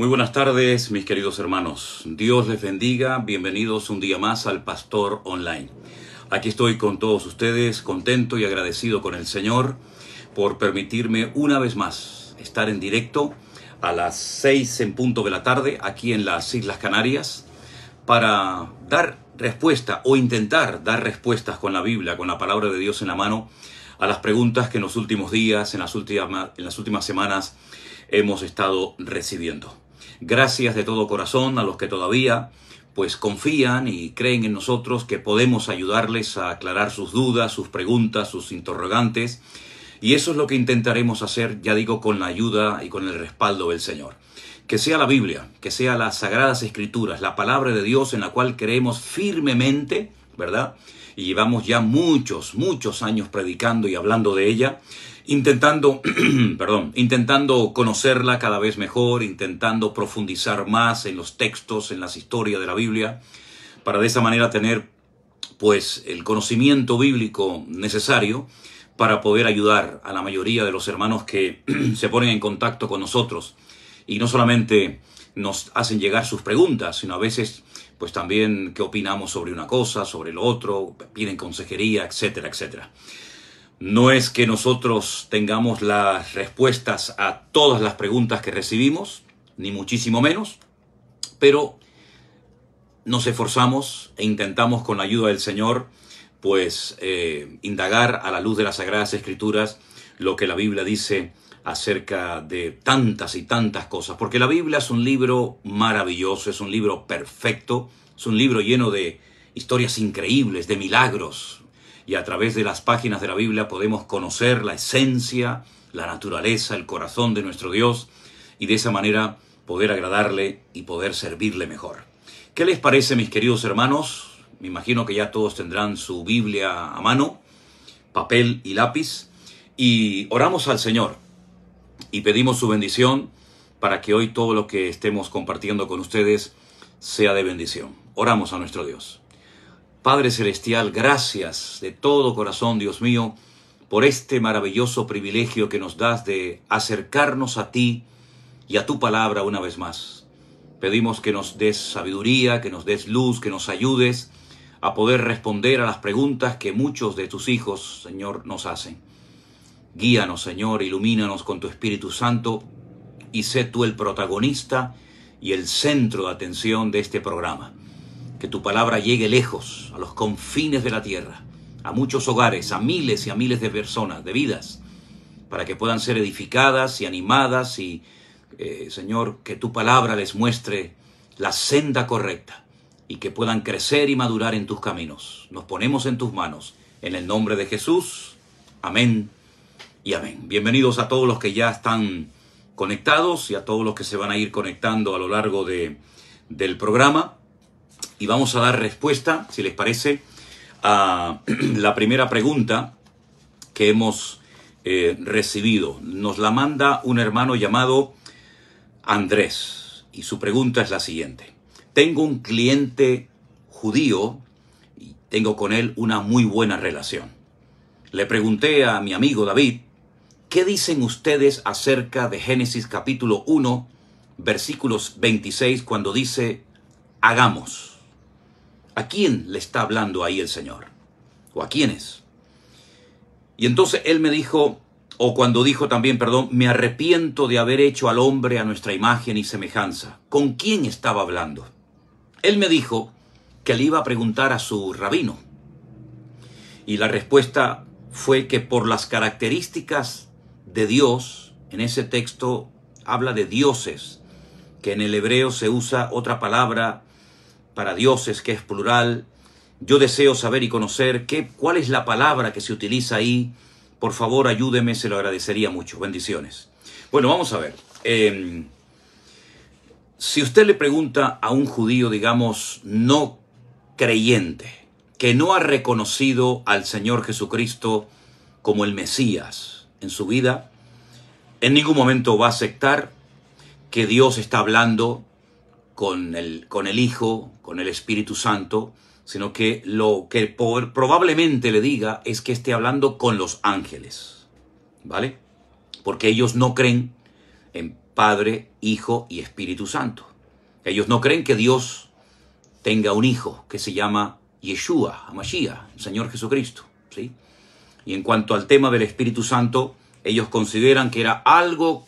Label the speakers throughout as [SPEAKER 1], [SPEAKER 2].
[SPEAKER 1] Muy buenas tardes, mis queridos hermanos. Dios les bendiga. Bienvenidos un día más al Pastor Online. Aquí estoy con todos ustedes, contento y agradecido con el Señor por permitirme una vez más estar en directo a las seis en punto de la tarde aquí en las Islas Canarias para dar respuesta o intentar dar respuestas con la Biblia, con la palabra de Dios en la mano a las preguntas que en los últimos días, en las últimas, en las últimas semanas hemos estado recibiendo. Gracias de todo corazón a los que todavía pues confían y creen en nosotros que podemos ayudarles a aclarar sus dudas, sus preguntas, sus interrogantes. Y eso es lo que intentaremos hacer, ya digo, con la ayuda y con el respaldo del Señor. Que sea la Biblia, que sea las Sagradas Escrituras, la palabra de Dios en la cual creemos firmemente, ¿verdad? Y llevamos ya muchos, muchos años predicando y hablando de ella intentando, perdón, intentando conocerla cada vez mejor, intentando profundizar más en los textos, en las historias de la Biblia, para de esa manera tener pues el conocimiento bíblico necesario para poder ayudar a la mayoría de los hermanos que se ponen en contacto con nosotros y no solamente nos hacen llegar sus preguntas, sino a veces pues también que opinamos sobre una cosa, sobre lo otro, piden consejería, etcétera, etcétera. No es que nosotros tengamos las respuestas a todas las preguntas que recibimos, ni muchísimo menos, pero nos esforzamos e intentamos con la ayuda del Señor, pues eh, indagar a la luz de las Sagradas Escrituras lo que la Biblia dice acerca de tantas y tantas cosas, porque la Biblia es un libro maravilloso, es un libro perfecto, es un libro lleno de historias increíbles, de milagros, y a través de las páginas de la Biblia podemos conocer la esencia, la naturaleza, el corazón de nuestro Dios y de esa manera poder agradarle y poder servirle mejor. ¿Qué les parece mis queridos hermanos? Me imagino que ya todos tendrán su Biblia a mano, papel y lápiz y oramos al Señor y pedimos su bendición para que hoy todo lo que estemos compartiendo con ustedes sea de bendición. Oramos a nuestro Dios. Padre Celestial, gracias de todo corazón, Dios mío, por este maravilloso privilegio que nos das de acercarnos a ti y a tu palabra una vez más. Pedimos que nos des sabiduría, que nos des luz, que nos ayudes a poder responder a las preguntas que muchos de tus hijos, Señor, nos hacen. Guíanos, Señor, ilumínanos con tu Espíritu Santo y sé tú el protagonista y el centro de atención de este programa. Que tu palabra llegue lejos, a los confines de la tierra, a muchos hogares, a miles y a miles de personas, de vidas, para que puedan ser edificadas y animadas y, eh, Señor, que tu palabra les muestre la senda correcta y que puedan crecer y madurar en tus caminos. Nos ponemos en tus manos, en el nombre de Jesús. Amén y amén. Bienvenidos a todos los que ya están conectados y a todos los que se van a ir conectando a lo largo de, del programa y vamos a dar respuesta, si les parece, a la primera pregunta que hemos eh, recibido. Nos la manda un hermano llamado Andrés y su pregunta es la siguiente. Tengo un cliente judío y tengo con él una muy buena relación. Le pregunté a mi amigo David, ¿qué dicen ustedes acerca de Génesis capítulo 1, versículos 26, cuando dice, hagamos? ¿A quién le está hablando ahí el Señor? ¿O a quiénes? Y entonces él me dijo, o cuando dijo también, perdón, me arrepiento de haber hecho al hombre a nuestra imagen y semejanza. ¿Con quién estaba hablando? Él me dijo que le iba a preguntar a su rabino. Y la respuesta fue que por las características de Dios, en ese texto habla de dioses, que en el hebreo se usa otra palabra para dioses, que es plural. Yo deseo saber y conocer qué, cuál es la palabra que se utiliza ahí. Por favor, ayúdeme, se lo agradecería mucho. Bendiciones. Bueno, vamos a ver. Em, si usted le pregunta a un judío, digamos, no creyente, que no ha reconocido al Señor Jesucristo como el Mesías en su vida, en ningún momento va a aceptar que Dios está hablando con el, con el Hijo, con el Espíritu Santo, sino que lo que poder probablemente le diga es que esté hablando con los ángeles, ¿vale? Porque ellos no creen en Padre, Hijo y Espíritu Santo. Ellos no creen que Dios tenga un hijo que se llama Yeshua, Amashiach, el Señor Jesucristo, ¿sí? Y en cuanto al tema del Espíritu Santo, ellos consideran que era algo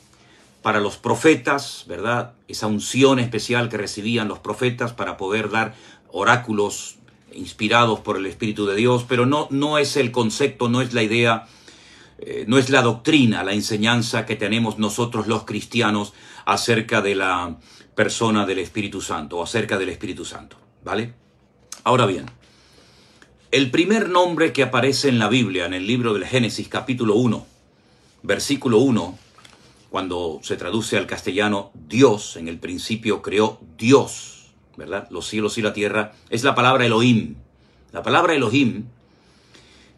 [SPEAKER 1] para los profetas, ¿verdad? Esa unción especial que recibían los profetas para poder dar oráculos inspirados por el Espíritu de Dios, pero no, no es el concepto, no es la idea, eh, no es la doctrina, la enseñanza que tenemos nosotros los cristianos acerca de la persona del Espíritu Santo o acerca del Espíritu Santo, ¿vale? Ahora bien, el primer nombre que aparece en la Biblia, en el libro del Génesis capítulo 1, versículo 1, cuando se traduce al castellano Dios, en el principio creó Dios, ¿verdad? Los cielos y la tierra, es la palabra Elohim. La palabra Elohim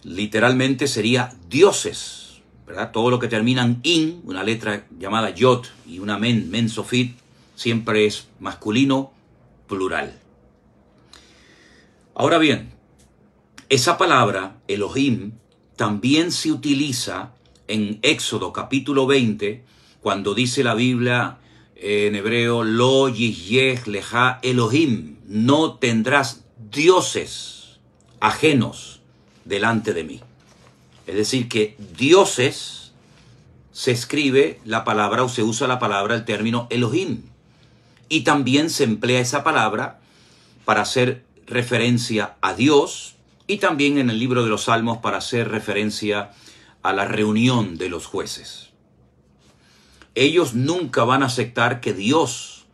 [SPEAKER 1] literalmente sería dioses, ¿verdad? Todo lo que termina en in, una letra llamada yot y una men, men sofit, siempre es masculino, plural. Ahora bien, esa palabra Elohim también se utiliza en Éxodo capítulo 20 cuando dice la Biblia en hebreo, lo y leja Elohim, no tendrás dioses ajenos delante de mí. Es decir, que dioses se escribe la palabra o se usa la palabra, el término Elohim. Y también se emplea esa palabra para hacer referencia a Dios y también en el libro de los Salmos para hacer referencia a la reunión de los jueces ellos nunca van a aceptar que Dios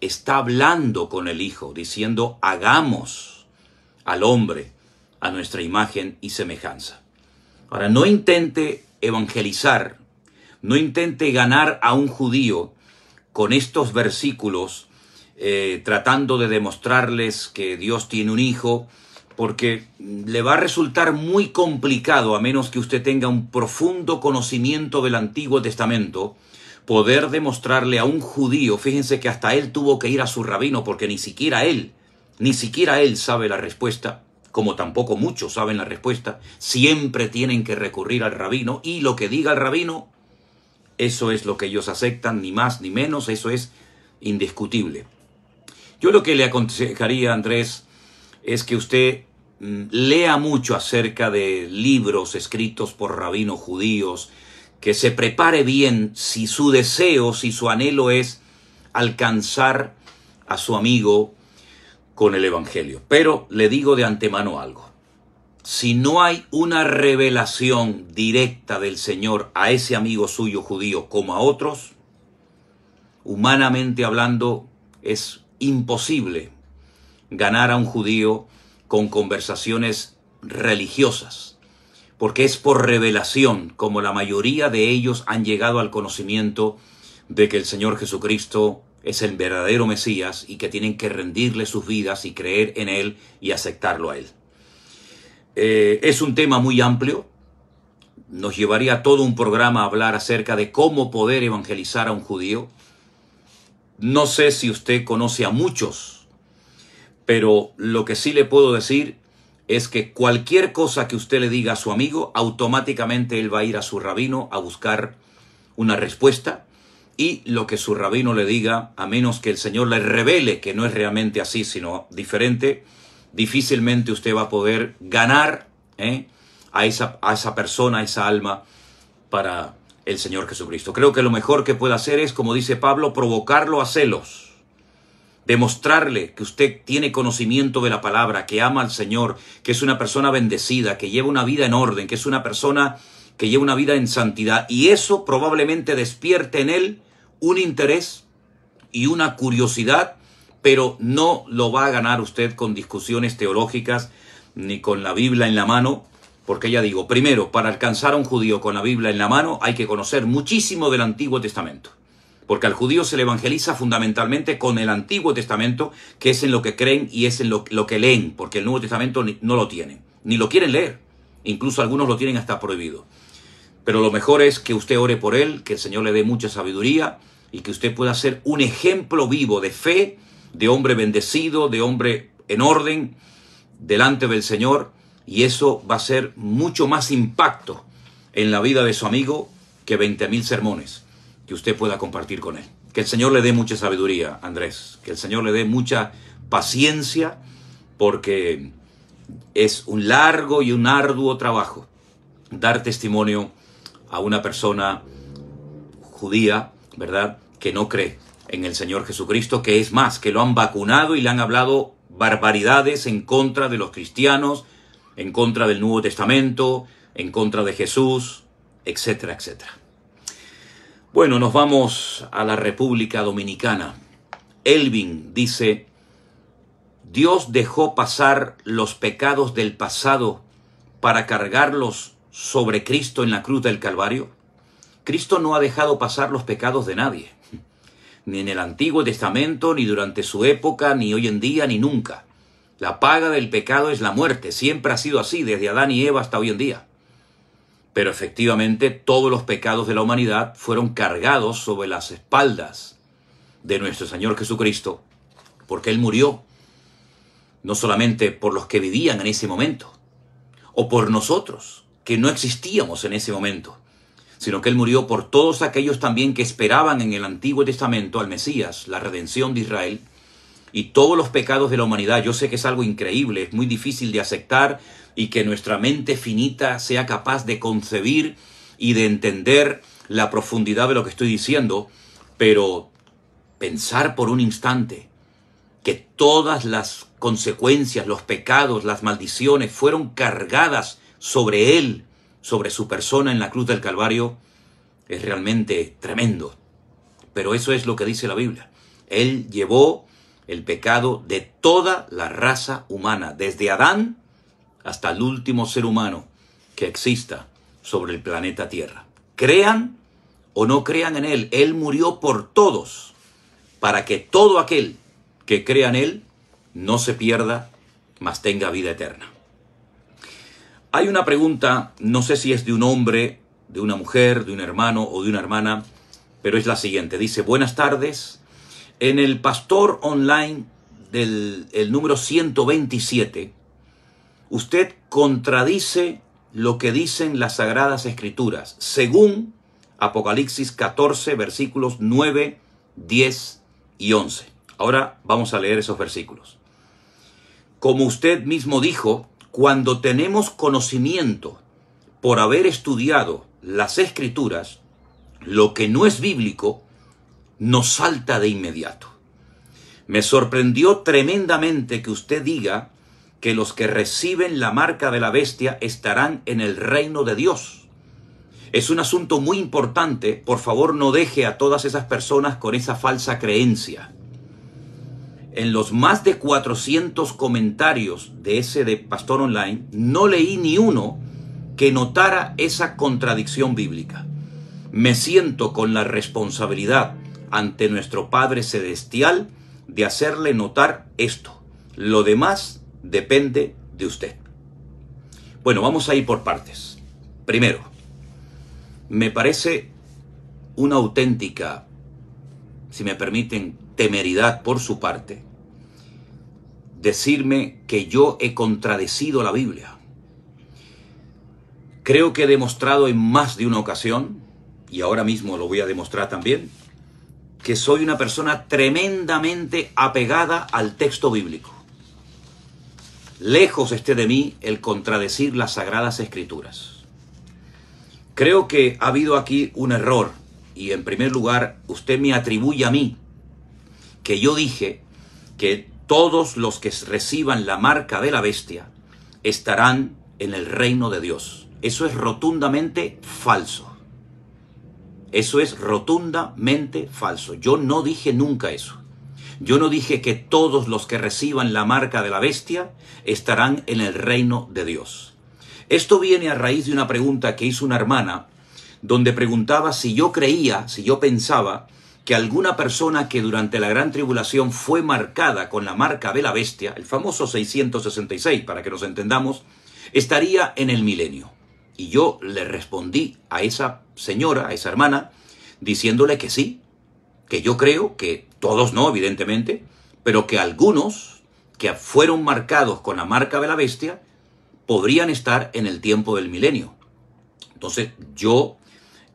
[SPEAKER 1] está hablando con el Hijo, diciendo, hagamos al hombre a nuestra imagen y semejanza. Ahora, no intente evangelizar, no intente ganar a un judío con estos versículos, eh, tratando de demostrarles que Dios tiene un hijo, porque le va a resultar muy complicado, a menos que usted tenga un profundo conocimiento del Antiguo Testamento, poder demostrarle a un judío, fíjense que hasta él tuvo que ir a su rabino porque ni siquiera él, ni siquiera él sabe la respuesta, como tampoco muchos saben la respuesta, siempre tienen que recurrir al rabino y lo que diga el rabino, eso es lo que ellos aceptan, ni más ni menos, eso es indiscutible. Yo lo que le aconsejaría, Andrés, es que usted mm, lea mucho acerca de libros escritos por rabinos judíos, que se prepare bien si su deseo, si su anhelo es alcanzar a su amigo con el Evangelio. Pero le digo de antemano algo. Si no hay una revelación directa del Señor a ese amigo suyo judío como a otros, humanamente hablando es imposible ganar a un judío con conversaciones religiosas porque es por revelación como la mayoría de ellos han llegado al conocimiento de que el Señor Jesucristo es el verdadero Mesías y que tienen que rendirle sus vidas y creer en Él y aceptarlo a Él. Eh, es un tema muy amplio. Nos llevaría todo un programa a hablar acerca de cómo poder evangelizar a un judío. No sé si usted conoce a muchos, pero lo que sí le puedo decir es que cualquier cosa que usted le diga a su amigo, automáticamente él va a ir a su rabino a buscar una respuesta y lo que su rabino le diga, a menos que el Señor le revele que no es realmente así, sino diferente, difícilmente usted va a poder ganar ¿eh? a, esa, a esa persona, a esa alma para el Señor Jesucristo. Creo que lo mejor que puede hacer es, como dice Pablo, provocarlo a celos demostrarle que usted tiene conocimiento de la palabra, que ama al Señor, que es una persona bendecida, que lleva una vida en orden, que es una persona que lleva una vida en santidad. Y eso probablemente despierte en él un interés y una curiosidad, pero no lo va a ganar usted con discusiones teológicas ni con la Biblia en la mano, porque ya digo, primero, para alcanzar a un judío con la Biblia en la mano hay que conocer muchísimo del Antiguo Testamento porque al judío se le evangeliza fundamentalmente con el Antiguo Testamento, que es en lo que creen y es en lo, que leen, porque el Nuevo Testamento no lo tienen, ni lo quieren leer. Incluso algunos lo tienen hasta prohibido. Pero lo mejor es que usted ore por él, que el Señor le dé mucha sabiduría y que usted pueda ser un ejemplo vivo de fe, de hombre bendecido, de hombre en orden delante del Señor y eso va a ser mucho más impacto en la vida de su amigo que 20.000 mil sermones que usted pueda compartir con él. Que el Señor le dé mucha sabiduría, Andrés. Que el Señor le dé mucha paciencia, porque es un largo y un arduo trabajo dar testimonio a una persona judía, ¿verdad?, que no cree en el Señor Jesucristo, que es más, que lo han vacunado y le han hablado barbaridades en contra de los cristianos, en contra del Nuevo Testamento, en contra de Jesús, etcétera, etcétera. Bueno, nos vamos a la República Dominicana. Elvin dice, Dios dejó pasar los pecados del pasado para cargarlos sobre Cristo en la cruz del Calvario. Cristo no ha dejado pasar los pecados de nadie, ni en el Antiguo Testamento, ni durante su época, ni hoy en día, ni nunca. La paga del pecado es la muerte, siempre ha sido así, desde Adán y Eva hasta hoy en día. Pero efectivamente todos los pecados de la humanidad fueron cargados sobre las espaldas de nuestro Señor Jesucristo, porque Él murió, no solamente por los que vivían en ese momento, o por nosotros, que no existíamos en ese momento, sino que Él murió por todos aquellos también que esperaban en el Antiguo Testamento al Mesías, la redención de Israel, y todos los pecados de la humanidad. Yo sé que es algo increíble, es muy difícil de aceptar, y que nuestra mente finita sea capaz de concebir y de entender la profundidad de lo que estoy diciendo, pero pensar por un instante que todas las consecuencias, los pecados, las maldiciones fueron cargadas sobre él, sobre su persona en la cruz del Calvario, es realmente tremendo. Pero eso es lo que dice la Biblia. Él llevó el pecado de toda la raza humana, desde Adán hasta el último ser humano que exista sobre el planeta Tierra. Crean o no crean en Él, Él murió por todos, para que todo aquel que crea en Él no se pierda, mas tenga vida eterna. Hay una pregunta, no sé si es de un hombre, de una mujer, de un hermano o de una hermana, pero es la siguiente. Dice, buenas tardes. En el pastor online del el número 127, usted contradice lo que dicen las sagradas escrituras, según Apocalipsis 14, versículos 9, 10 y 11. Ahora vamos a leer esos versículos. Como usted mismo dijo, cuando tenemos conocimiento por haber estudiado las escrituras, lo que no es bíblico nos salta de inmediato. Me sorprendió tremendamente que usted diga que los que reciben la marca de la bestia estarán en el reino de Dios. Es un asunto muy importante, por favor no deje a todas esas personas con esa falsa creencia. En los más de 400 comentarios de ese de Pastor Online, no leí ni uno que notara esa contradicción bíblica. Me siento con la responsabilidad ante nuestro Padre Celestial de hacerle notar esto. Lo demás depende de usted. Bueno, vamos a ir por partes. Primero, me parece una auténtica, si me permiten, temeridad por su parte decirme que yo he contradecido la Biblia. Creo que he demostrado en más de una ocasión, y ahora mismo lo voy a demostrar también, que soy una persona tremendamente apegada al texto bíblico. Lejos esté de mí el contradecir las sagradas escrituras. Creo que ha habido aquí un error y en primer lugar usted me atribuye a mí que yo dije que todos los que reciban la marca de la bestia estarán en el reino de Dios. Eso es rotundamente falso. Eso es rotundamente falso. Yo no dije nunca eso. Yo no dije que todos los que reciban la marca de la bestia estarán en el reino de Dios. Esto viene a raíz de una pregunta que hizo una hermana, donde preguntaba si yo creía, si yo pensaba, que alguna persona que durante la gran tribulación fue marcada con la marca de la bestia, el famoso 666, para que nos entendamos, estaría en el milenio. Y yo le respondí a esa señora, a esa hermana, diciéndole que sí, que yo creo que todos no, evidentemente, pero que algunos que fueron marcados con la marca de la bestia podrían estar en el tiempo del milenio. Entonces yo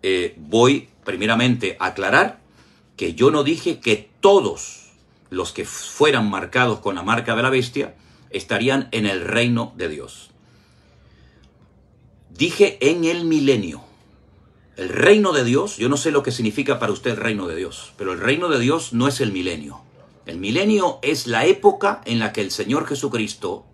[SPEAKER 1] eh, voy primeramente a aclarar que yo no dije que todos los que fueran marcados con la marca de la bestia estarían en el reino de Dios. Dije en el milenio. El reino de Dios, yo no sé lo que significa para usted reino de Dios, pero el reino de Dios no es el milenio. El milenio es la época en la que el Señor Jesucristo,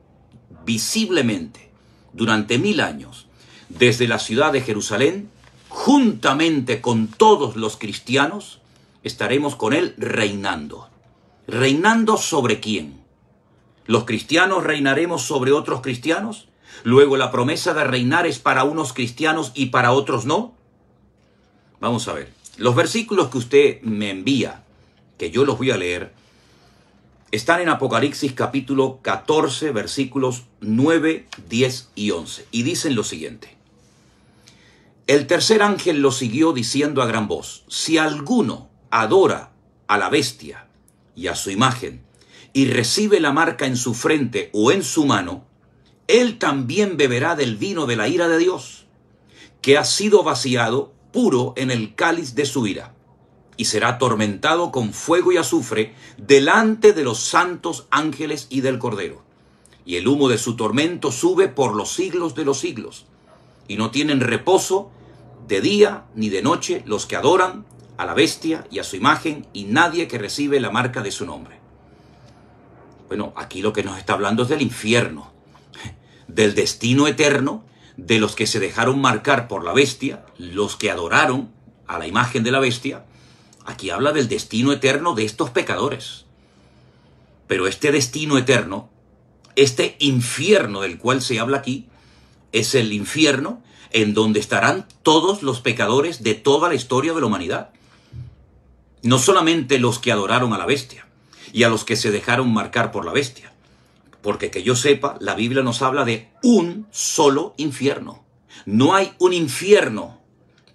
[SPEAKER 1] visiblemente, durante mil años, desde la ciudad de Jerusalén, juntamente con todos los cristianos, estaremos con Él reinando. ¿Reinando sobre quién? ¿Los cristianos reinaremos sobre otros cristianos? Luego la promesa de reinar es para unos cristianos y para otros no. Vamos a ver. Los versículos que usted me envía, que yo los voy a leer, están en Apocalipsis capítulo 14, versículos 9, 10 y 11. Y dicen lo siguiente. El tercer ángel lo siguió diciendo a gran voz, si alguno adora a la bestia y a su imagen, y recibe la marca en su frente o en su mano, él también beberá del vino de la ira de Dios, que ha sido vaciado puro en el cáliz de su ira, y será atormentado con fuego y azufre delante de los santos ángeles y del Cordero. Y el humo de su tormento sube por los siglos de los siglos, y no tienen reposo de día ni de noche los que adoran a la bestia y a su imagen, y nadie que recibe la marca de su nombre. Bueno, aquí lo que nos está hablando es del infierno, del destino eterno de los que se dejaron marcar por la bestia, los que adoraron a la imagen de la bestia, aquí habla del destino eterno de estos pecadores. Pero este destino eterno, este infierno del cual se habla aquí, es el infierno en donde estarán todos los pecadores de toda la historia de la humanidad. No solamente los que adoraron a la bestia y a los que se dejaron marcar por la bestia porque que yo sepa, la Biblia nos habla de un solo infierno. No hay un infierno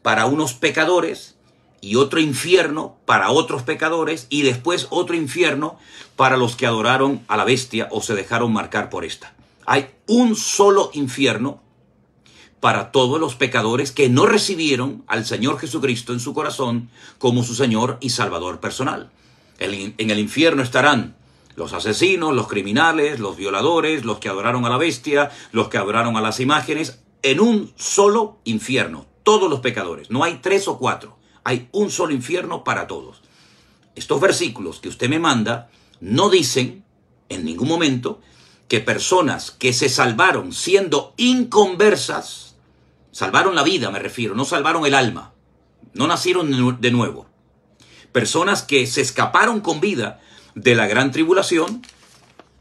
[SPEAKER 1] para unos pecadores y otro infierno para otros pecadores y después otro infierno para los que adoraron a la bestia o se dejaron marcar por esta. Hay un solo infierno para todos los pecadores que no recibieron al Señor Jesucristo en su corazón como su Señor y Salvador personal. En el infierno estarán los asesinos, los criminales, los violadores, los que adoraron a la bestia, los que adoraron a las imágenes, en un solo infierno. Todos los pecadores. No hay tres o cuatro. Hay un solo infierno para todos. Estos versículos que usted me manda no dicen en ningún momento que personas que se salvaron siendo inconversas, salvaron la vida me refiero, no salvaron el alma, no nacieron de nuevo. Personas que se escaparon con vida de la gran tribulación,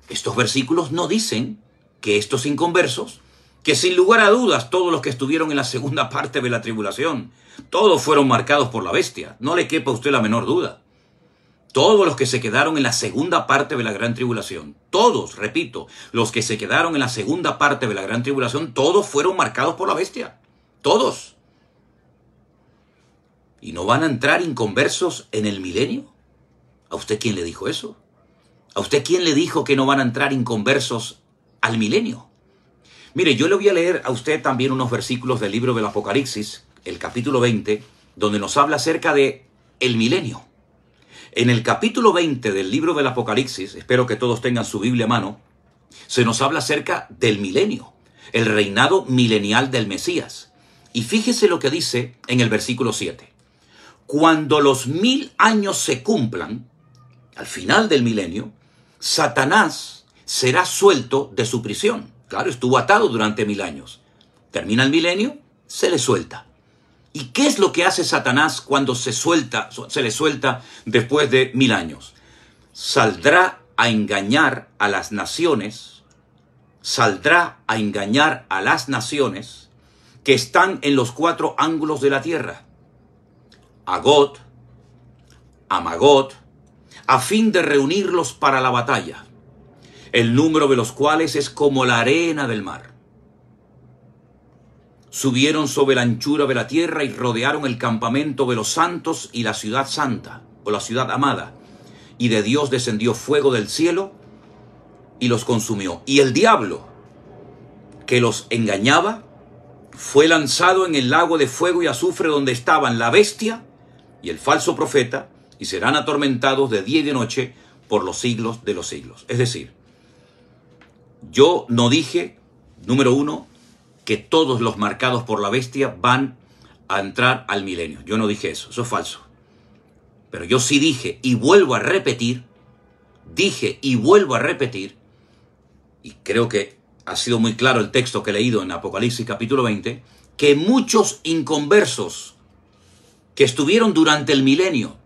[SPEAKER 1] estos versículos no dicen que estos inconversos, que sin lugar a dudas todos los que estuvieron en la segunda parte de la tribulación, todos fueron marcados por la bestia, no le quepa a usted la menor duda. Todos los que se quedaron en la segunda parte de la gran tribulación, todos, repito, los que se quedaron en la segunda parte de la gran tribulación, todos fueron marcados por la bestia, todos. ¿Y no van a entrar inconversos en el milenio? ¿A usted quién le dijo eso? ¿A usted quién le dijo que no van a entrar inconversos al milenio? Mire, yo le voy a leer a usted también unos versículos del libro del Apocalipsis, el capítulo 20, donde nos habla acerca de el milenio. En el capítulo 20 del libro del Apocalipsis, espero que todos tengan su Biblia a mano, se nos habla acerca del milenio, el reinado milenial del Mesías. Y fíjese lo que dice en el versículo 7. Cuando los mil años se cumplan, al final del milenio, Satanás será suelto de su prisión. Claro, estuvo atado durante mil años. Termina el milenio, se le suelta. ¿Y qué es lo que hace Satanás cuando se suelta, se le suelta después de mil años? Saldrá a engañar a las naciones, saldrá a engañar a las naciones que están en los cuatro ángulos de la tierra. Agot, Amagot, a fin de reunirlos para la batalla, el número de los cuales es como la arena del mar. Subieron sobre la anchura de la tierra y rodearon el campamento de los santos y la ciudad santa, o la ciudad amada, y de Dios descendió fuego del cielo y los consumió. Y el diablo, que los engañaba, fue lanzado en el lago de fuego y azufre donde estaban la bestia y el falso profeta, y serán atormentados de día y de noche por los siglos de los siglos. Es decir, yo no dije, número uno, que todos los marcados por la bestia van a entrar al milenio. Yo no dije eso, eso es falso. Pero yo sí dije y vuelvo a repetir, dije y vuelvo a repetir, y creo que ha sido muy claro el texto que he leído en Apocalipsis capítulo 20, que muchos inconversos que estuvieron durante el milenio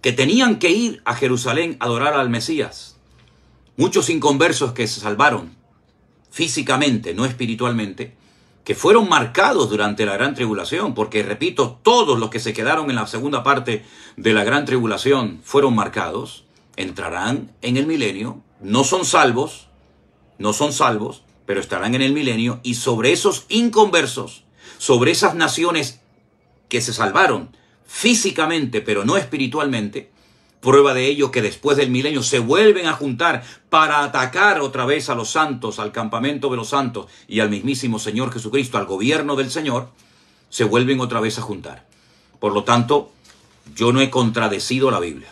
[SPEAKER 1] que tenían que ir a Jerusalén a adorar al Mesías. Muchos inconversos que se salvaron físicamente, no espiritualmente, que fueron marcados durante la gran tribulación, porque repito, todos los que se quedaron en la segunda parte de la gran tribulación fueron marcados, entrarán en el milenio, no son salvos, no son salvos, pero estarán en el milenio y sobre esos inconversos, sobre esas naciones que se salvaron, físicamente, pero no espiritualmente. Prueba de ello que después del milenio se vuelven a juntar para atacar otra vez a los santos, al campamento de los santos y al mismísimo Señor Jesucristo, al gobierno del Señor, se vuelven otra vez a juntar. Por lo tanto, yo no he contradecido la Biblia.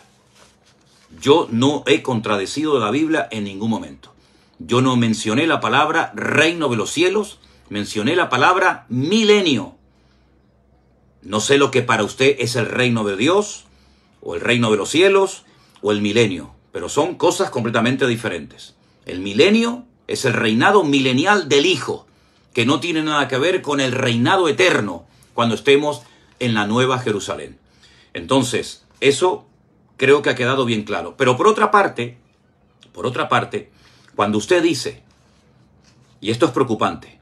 [SPEAKER 1] Yo no he contradecido la Biblia en ningún momento. Yo no mencioné la palabra reino de los cielos, mencioné la palabra milenio. No sé lo que para usted es el reino de Dios, o el reino de los cielos, o el milenio, pero son cosas completamente diferentes. El milenio es el reinado milenial del Hijo, que no tiene nada que ver con el reinado eterno cuando estemos en la Nueva Jerusalén. Entonces, eso creo que ha quedado bien claro. Pero por otra parte, por otra parte, cuando usted dice, y esto es preocupante,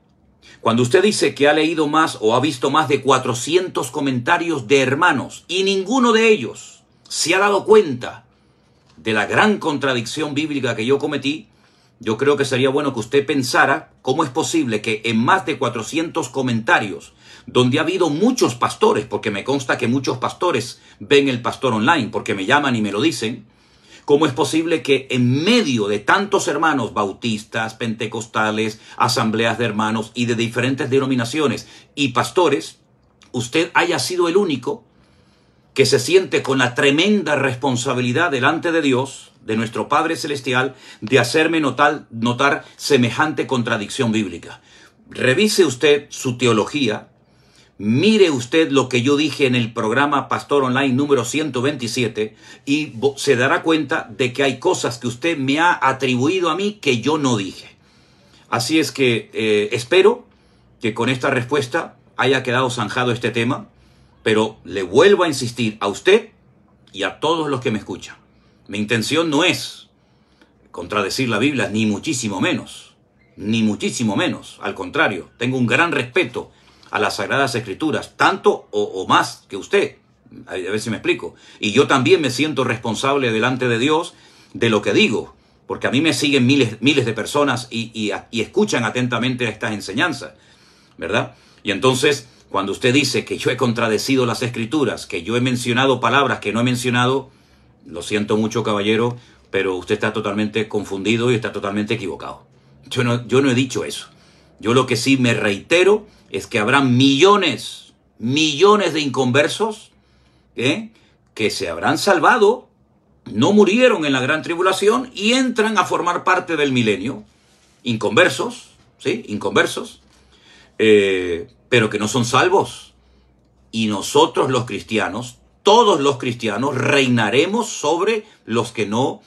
[SPEAKER 1] cuando usted dice que ha leído más o ha visto más de 400 comentarios de hermanos y ninguno de ellos se ha dado cuenta de la gran contradicción bíblica que yo cometí, yo creo que sería bueno que usted pensara cómo es posible que en más de 400 comentarios, donde ha habido muchos pastores, porque me consta que muchos pastores ven el pastor online, porque me llaman y me lo dicen, ¿Cómo es posible que en medio de tantos hermanos bautistas, pentecostales, asambleas de hermanos y de diferentes denominaciones y pastores, usted haya sido el único que se siente con la tremenda responsabilidad delante de Dios, de nuestro Padre Celestial, de hacerme notar, notar semejante contradicción bíblica? Revise usted su teología, Mire usted lo que yo dije en el programa Pastor Online número 127 y se dará cuenta de que hay cosas que usted me ha atribuido a mí que yo no dije. Así es que eh, espero que con esta respuesta haya quedado zanjado este tema, pero le vuelvo a insistir a usted y a todos los que me escuchan. Mi intención no es contradecir la Biblia, ni muchísimo menos, ni muchísimo menos. Al contrario, tengo un gran respeto a las Sagradas Escrituras, tanto o, más que usted. A ver si me explico. Y yo también me siento responsable delante de Dios de lo que digo, porque a mí me siguen miles, miles de personas y, escuchan atentamente a estas enseñanzas, ¿verdad? Y entonces, cuando usted dice que yo he contradecido las escrituras, que yo he mencionado palabras que no he mencionado, lo siento mucho, caballero, pero usted está totalmente confundido y está totalmente equivocado. Yo no, yo no he dicho eso. Yo lo que sí me reitero es que habrá millones, millones de inconversos ¿eh? que se habrán salvado, no murieron en la gran tribulación y entran a formar parte del milenio. Inconversos, ¿sí? Inconversos, eh, pero que no son salvos. Y nosotros los cristianos, todos los cristianos, reinaremos sobre los que no,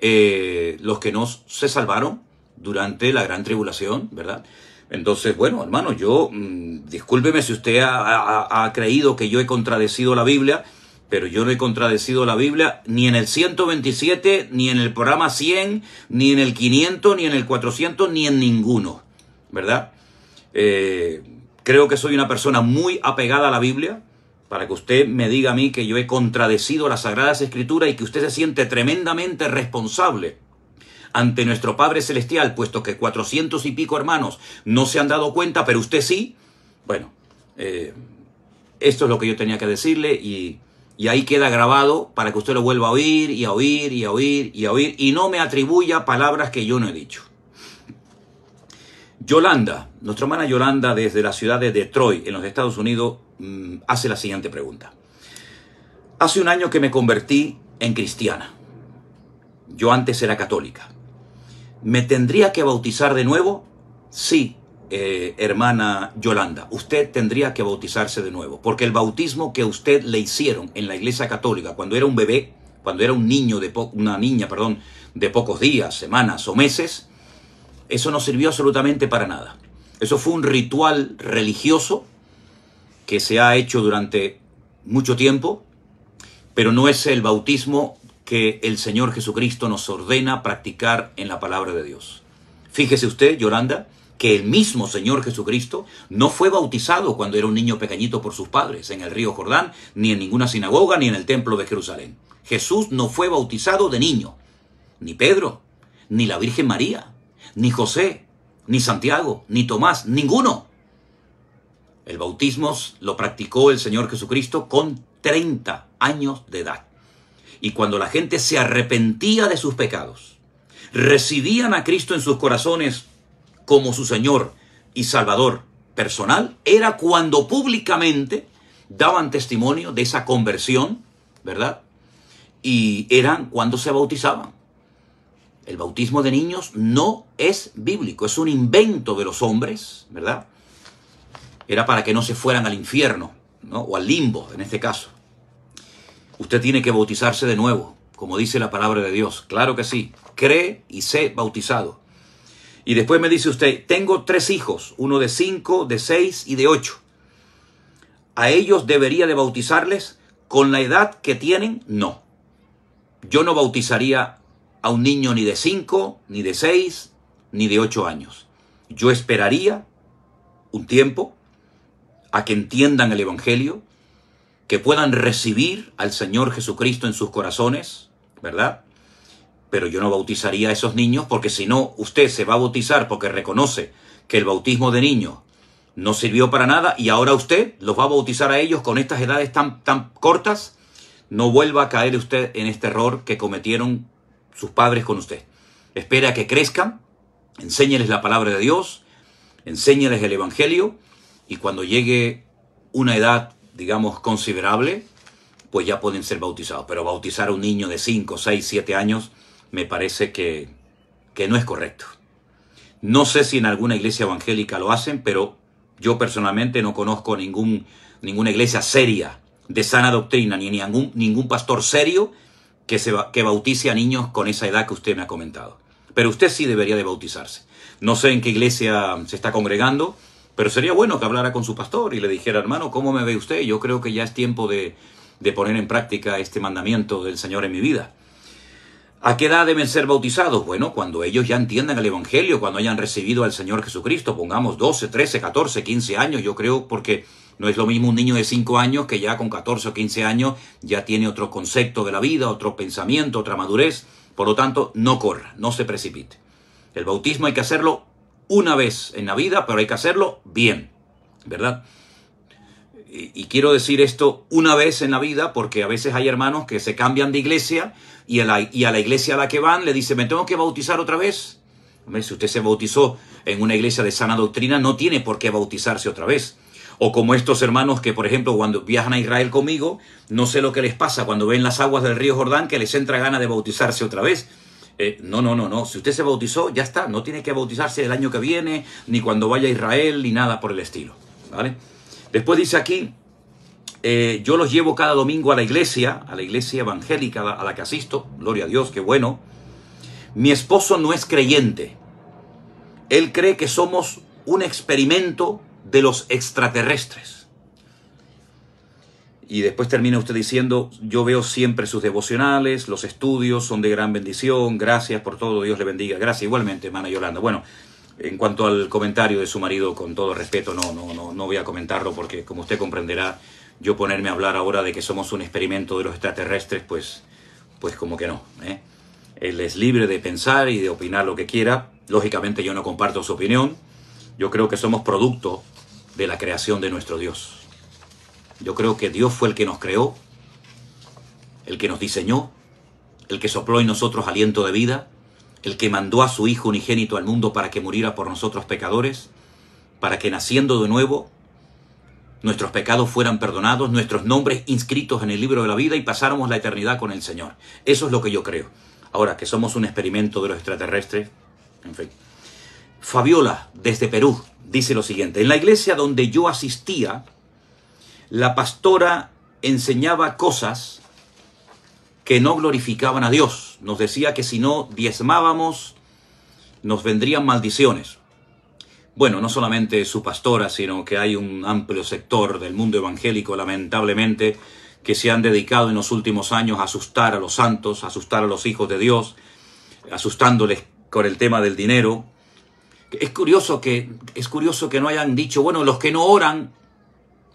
[SPEAKER 1] eh, los que no se salvaron durante la gran tribulación, ¿verdad? Entonces, bueno, hermano, yo mm, discúlpeme si usted ha, creído que yo he contradecido la Biblia, pero yo no he contradecido la Biblia ni en el 127, ni en el programa 100, ni en el 500, ni en el 400, ni en ninguno, ¿verdad? Eh, creo que soy una persona muy apegada a la Biblia. Para que usted me diga a mí que yo he contradecido las Sagradas Escrituras y que usted se siente tremendamente responsable ante nuestro Padre Celestial, puesto que cuatrocientos y pico hermanos no se han dado cuenta, pero usted sí. Bueno, eh, esto es lo que yo tenía que decirle y, y ahí queda grabado para que usted lo vuelva a oír y a oír y a oír y a oír y no me atribuya palabras que yo no he dicho. Yolanda, nuestra hermana Yolanda desde la ciudad de Detroit, en los Estados Unidos, mm, hace la siguiente pregunta. Hace un año que me convertí en cristiana. Yo antes era católica. ¿Me tendría que bautizar de nuevo? Sí, eh, hermana Yolanda, usted tendría que bautizarse de nuevo, porque el bautismo que usted le hicieron en la Iglesia Católica cuando era un bebé, cuando era un niño de una niña, perdón, de pocos días, semanas o meses, eso no sirvió absolutamente para nada. Eso fue un ritual religioso que se ha hecho durante mucho tiempo, pero no es el bautismo que el Señor Jesucristo nos ordena practicar en la palabra de Dios. Fíjese usted, Yolanda, que el mismo Señor Jesucristo no fue bautizado cuando era un niño pequeñito por sus padres en el río Jordán, ni en ninguna sinagoga, ni en el templo de Jerusalén. Jesús no fue bautizado de niño, ni Pedro, ni la Virgen María, ni José, ni Santiago, ni Tomás, ninguno. El bautismo lo practicó el Señor Jesucristo con 30 años de edad. Y cuando la gente se arrepentía de sus pecados, recibían a Cristo en sus corazones como su Señor y Salvador personal, era cuando públicamente daban testimonio de esa conversión, ¿verdad? Y eran cuando se bautizaban. El bautismo de niños no es bíblico, es un invento de los hombres, ¿verdad? Era para que no se fueran al infierno, ¿no? O al limbo, en este caso. Usted tiene que bautizarse de nuevo, como dice la palabra de Dios. Claro que sí. Cree y sé bautizado. Y después me dice usted, tengo tres hijos, uno de cinco, de seis y de ocho. ¿A ellos debería de bautizarles con la edad que tienen? No. Yo no bautizaría a un niño ni de cinco, ni de seis, ni de ocho años. Yo esperaría un tiempo a que entiendan el Evangelio, que puedan recibir al Señor Jesucristo en sus corazones, ¿verdad? Pero yo no bautizaría a esos niños porque si no, usted se va a bautizar porque reconoce que el bautismo de niños no sirvió para nada y ahora usted los va a bautizar a ellos con estas edades tan, tan cortas. No vuelva a caer usted en este error que cometieron sus padres con usted. Espera que crezcan, enséñeles la palabra de Dios, enséñeles el Evangelio y cuando llegue una edad digamos, considerable, pues ya pueden ser bautizados. Pero bautizar a un niño de 5, 6, 7 años me parece que, que no es correcto. No sé si en alguna iglesia evangélica lo hacen, pero yo personalmente no conozco ningún, ninguna iglesia seria de sana doctrina, ni ningún, ningún pastor serio que, se, que bautice a niños con esa edad que usted me ha comentado. Pero usted sí debería de bautizarse. No sé en qué iglesia se está congregando, pero sería bueno que hablara con su pastor y le dijera, hermano, ¿cómo me ve usted? Yo creo que ya es tiempo de, poner en práctica este mandamiento del Señor en mi vida. ¿A qué edad deben ser bautizados? Bueno, cuando ellos ya entiendan el Evangelio, cuando hayan recibido al Señor Jesucristo, pongamos 12, 13, 14, 15 años, yo creo, porque no es lo mismo un niño de 5 años que ya con 14 o 15 años ya tiene otro concepto de la vida, otro pensamiento, otra madurez. Por lo tanto, no corra, no se precipite. El bautismo hay que hacerlo una vez en la vida, pero hay que hacerlo bien, ¿verdad? Y, quiero decir esto una vez en la vida porque a veces hay hermanos que se cambian de iglesia y a la, y a la iglesia a la que van le dicen, me tengo que bautizar otra vez. Hombre, si usted se bautizó en una iglesia de sana doctrina, no tiene por qué bautizarse otra vez. O como estos hermanos que, por ejemplo, cuando viajan a Israel conmigo, no sé lo que les pasa cuando ven las aguas del río Jordán que les entra gana de bautizarse otra vez. Eh, no, no, no, no. Si usted se bautizó, ya está. No tiene que bautizarse el año que viene, ni cuando vaya a Israel, ni nada por el estilo. ¿Vale? Después dice aquí, eh, yo los llevo cada domingo a la iglesia, a la iglesia evangélica a la, a la que asisto. Gloria a Dios, qué bueno. Mi esposo no es creyente. Él cree que somos un experimento de los extraterrestres. Y después termina usted diciendo, yo veo siempre sus devocionales, los estudios son de gran bendición, gracias por todo, Dios le bendiga. Gracias igualmente, hermana Yolanda. Bueno, en cuanto al comentario de su marido, con todo respeto, no, no, no, no voy a comentarlo porque como usted comprenderá, yo ponerme a hablar ahora de que somos un experimento de los extraterrestres, pues, pues como que no. ¿eh? Él es libre de pensar y de opinar lo que quiera. Lógicamente yo no comparto su opinión. Yo creo que somos producto de la creación de nuestro Dios. Yo creo que Dios fue el que nos creó, el que nos diseñó, el que sopló en nosotros aliento de vida, el que mandó a su Hijo unigénito al mundo para que muriera por nosotros pecadores, para que naciendo de nuevo nuestros pecados fueran perdonados, nuestros nombres inscritos en el libro de la vida y pasáramos la eternidad con el Señor. Eso es lo que yo creo. Ahora, que somos un experimento de los extraterrestres, en fin. Fabiola, desde Perú, dice lo siguiente, en la iglesia donde yo asistía, la pastora enseñaba cosas que no glorificaban a Dios. Nos decía que si no diezmábamos, nos vendrían maldiciones. Bueno, no solamente su pastora, sino que hay un amplio sector del mundo evangélico, lamentablemente, que se han dedicado en los últimos años a asustar a los santos, a asustar a los hijos de Dios, asustándoles con el tema del dinero. Es curioso que, es curioso que no hayan dicho, bueno, los que no oran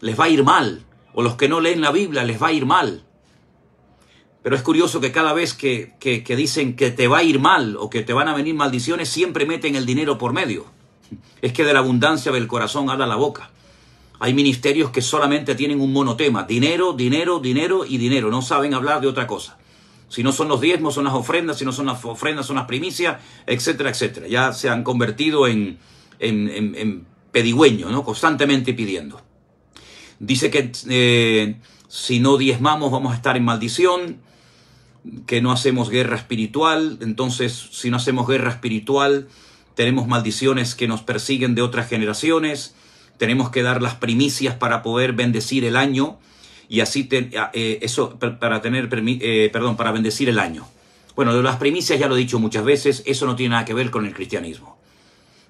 [SPEAKER 1] les va a ir mal, o los que no leen la Biblia les va a ir mal. Pero es curioso que cada vez que, dicen que te va a ir mal o que te van a venir maldiciones, siempre meten el dinero por medio. Es que de la abundancia del corazón habla la boca. Hay ministerios que solamente tienen un monotema, dinero, dinero, dinero y dinero, no saben hablar de otra cosa. Si no son los diezmos, son las ofrendas, si no son las ofrendas, son las primicias, etcétera, etcétera. Ya se han convertido en, en, en, en ¿no? Constantemente pidiendo. Dice que eh, si no diezmamos vamos a estar en maldición, que no hacemos guerra espiritual. Entonces, si no hacemos guerra espiritual, tenemos maldiciones que nos persiguen de otras generaciones. Tenemos que dar las primicias para poder bendecir el año y así ah, eh, eso para tener eh, perdón para bendecir el año. Bueno, de las primicias ya lo he dicho muchas veces, eso no tiene nada que ver con el cristianismo.